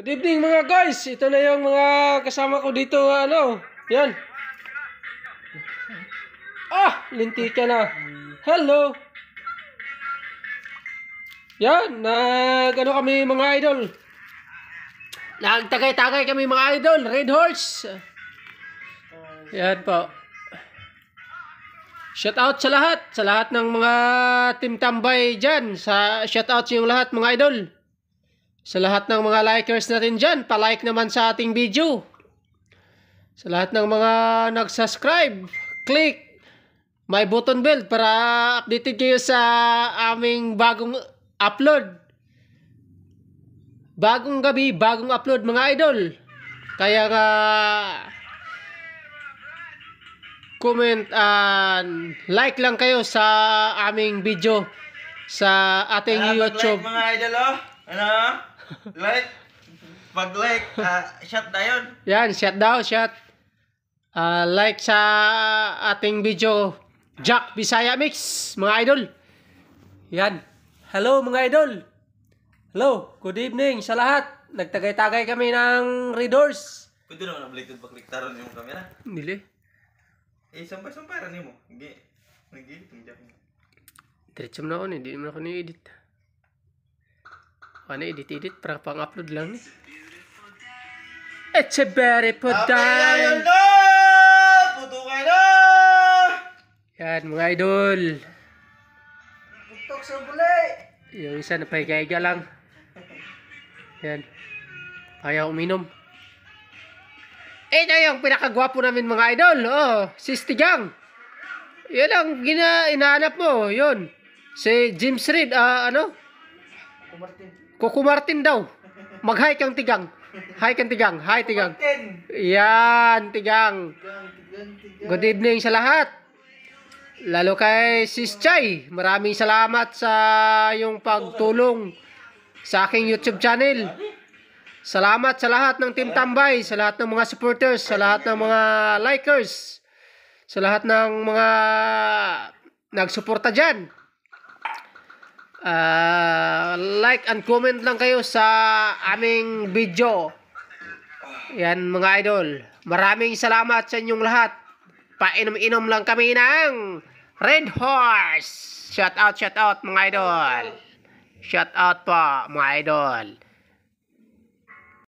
Good evening mga guys. Ito na yung mga kasama ko dito. Ano? Yan. Ah! Lintika na. Hello! Yan. Nag ano kami mga idol. Nagtagay-tagay kami mga idol. Red Horse. Yan po. Shout out sa lahat. Sa lahat ng mga team tambay dyan. Sa shout out sa yung lahat mga idol. Sa lahat ng mga likers natin dyan, palike naman sa ating video. Sa lahat ng mga nagsubscribe, click my button bell para updated kayo sa aming bagong upload. Bagong gabi, bagong upload mga idol. Kaya nga comment and like lang kayo sa aming video sa ating ano, YouTube. Like, mga idol, oh. Ano? Like. Pag like, uh, ah, shot na yun. Yan, shot daw, shot. Uh, like sa ating video, Jack Bisaya Mix, mga idol. Yan. Hello, mga idol. Hello, good evening sa lahat. Nagtagay-tagay kami ng readers. Pwede naman ang baliktad bakliktaron yung camera. Dili. Eh, sampay-sampay rin mo. Nag-iit Diretso na ako na, hindi naman ako na-edit. Ano, edit-edit, para pang-upload lang ni. It's a beautiful day! Puto ka na! Yan, mga idol. Putok sa bulay! Yung isa, napahigaiga lang. Yan. Ayaw uminom. Eh, Ito yung pinakagwapo namin mga idol. Oh, si Stigang. Yan ang gina inaanap mo. Yun. Si James Reed, ah, ano? Kumartin. Coco Martin daw. Mag-hi kang tigang. Hi kang tigang. Hi tigang. Martin. Yan, tigang. Good evening sa lahat. Lalo kay Sis Chay. Maraming salamat sa yung pagtulong sa aking YouTube channel. Salamat sa lahat ng Team Tambay, sa lahat ng mga supporters, sa lahat ng mga likers, sa lahat ng mga nagsuporta dyan uh, like and comment lang kayo sa aming video. Yan mga idol. Maraming salamat sa inyong lahat. Painom-inom lang kami ng Red Horse. Shout out, shout out mga idol. Shout out pa mga idol.